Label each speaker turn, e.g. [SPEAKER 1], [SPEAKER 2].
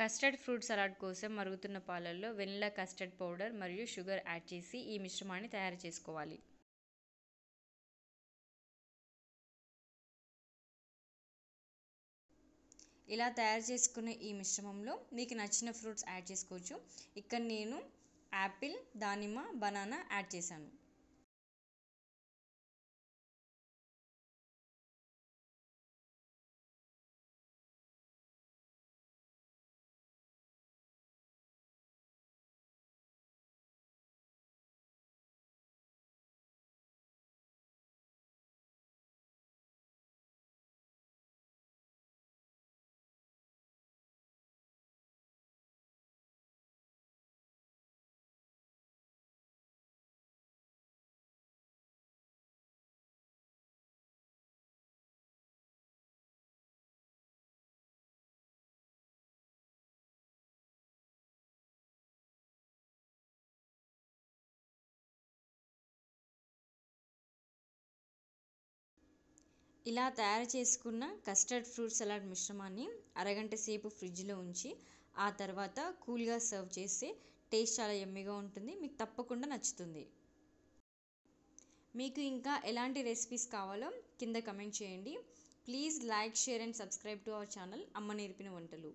[SPEAKER 1] custard fruit salad కోసం మరుగుతున్న పాలల్లో వెనిలా కస్టర్డ్ పౌడర్ మరియు షుగర్ యాడ్ చేసి ఈ మిశ్రమాన్ని తయారు చేసుకోవాలి ఇలా తయారు చేసుకునే ఈ మిశ్రమంలో మీకు నచ్చిన ఫ్రూట్స్ యాడ్ చేసుకోవచ్చు ఇక్కడ నేను యాపిల్ దానిమ్మ బనానా యాడ్ చేశాను ఇలా తయారు చేసుకున్న కస్టర్డ్ ఫ్రూట్ సలాడ్ మిశ్రమాన్ని అరగంట సేపు ఫ్రిడ్జ్లో ఉంచి ఆ తర్వాత కూల్గా సర్వ్ చేస్తే టేస్ట్ చాలా ఎమ్మిగా ఉంటుంది మీకు తప్పకుండా నచ్చుతుంది మీకు ఇంకా ఎలాంటి రెసిపీస్ కావాలో కింద కమెంట్ చేయండి please like share and subscribe to our channel అమ్మ నేర్పిన వంటలు